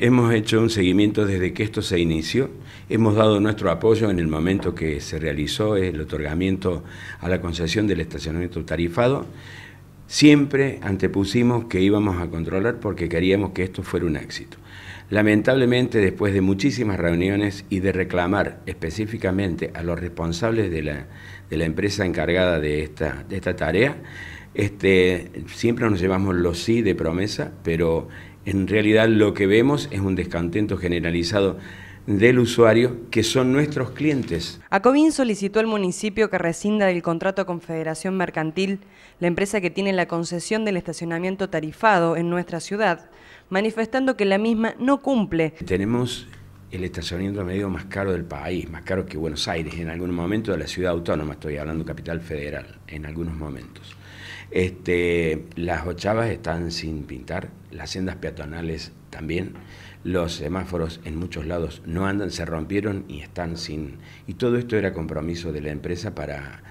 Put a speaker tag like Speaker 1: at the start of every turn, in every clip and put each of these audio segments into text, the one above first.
Speaker 1: Hemos hecho un seguimiento desde que esto se inició, hemos dado nuestro apoyo en el momento que se realizó el otorgamiento a la concesión del estacionamiento tarifado. Siempre antepusimos que íbamos a controlar porque queríamos que esto fuera un éxito. Lamentablemente, después de muchísimas reuniones y de reclamar específicamente a los responsables de la, empresa encargada de esta, esta tarea, este, siempre nos llevamos los sí de promesa, pero en realidad lo que vemos es un descontento generalizado del usuario, que son nuestros clientes. Acobín solicitó al municipio que rescinda el contrato con Federación Mercantil, la empresa que tiene la concesión del estacionamiento tarifado en nuestra ciudad, manifestando que la misma no cumple. Tenemos el estacionamiento medio más caro del país, más caro que Buenos Aires en algún momento, de la ciudad autónoma, estoy hablando capital federal en algunos momentos. Este, las ochavas están sin pintar, las sendas peatonales también, los semáforos en muchos lados no andan, se rompieron y están sin... Y todo esto era compromiso de la empresa para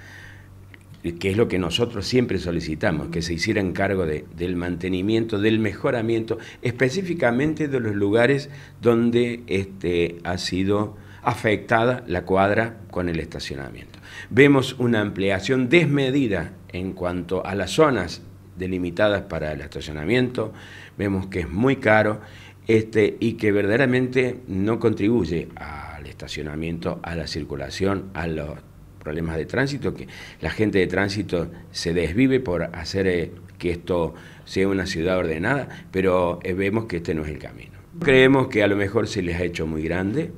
Speaker 1: eh, que es lo que nosotros siempre solicitamos, que se hicieran cargo del mantenimiento, del mejoramiento, específicamente de los lugares donde este, ha sido afectada la cuadra con el estacionamiento. Vemos una ampliación desmedida en cuanto a las zonas delimitadas para el estacionamiento, vemos que es muy caro este, y que verdaderamente no contribuye al estacionamiento, a la circulación, a los problemas de tránsito, que la gente de tránsito se desvive por hacer eh, que esto sea una ciudad ordenada, pero eh, vemos que este no es el camino. Creemos que a lo mejor se les ha hecho muy grande,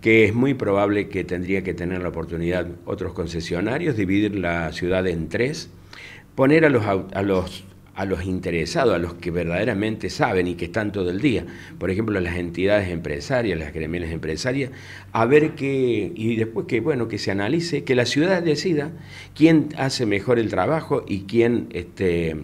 Speaker 1: que es muy probable que tendría que tener la oportunidad otros concesionarios, dividir la ciudad en tres, poner a los, a los a los interesados, a los que verdaderamente saben y que están todo el día, por ejemplo, las entidades empresarias, las gremiales empresarias, a ver qué, y después que, bueno, que se analice, que la ciudad decida quién hace mejor el trabajo y quién este,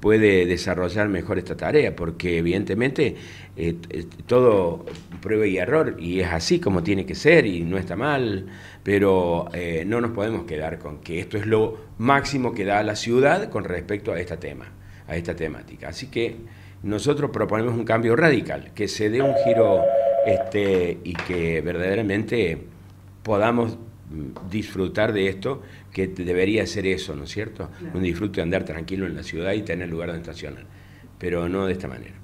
Speaker 1: puede desarrollar mejor esta tarea, porque evidentemente eh, eh, todo prueba y error, y es así como tiene que ser, y no está mal, pero eh, no nos podemos quedar con que esto es lo máximo que da la ciudad con respecto a este tema, a esta temática. Así que nosotros proponemos un cambio radical, que se dé un giro este, y que verdaderamente podamos Mm, disfrutar de esto, que debería ser eso, ¿no es cierto? Un disfrute de andar tranquilo en la ciudad y tener lugar donde estacionar, pero no de esta manera.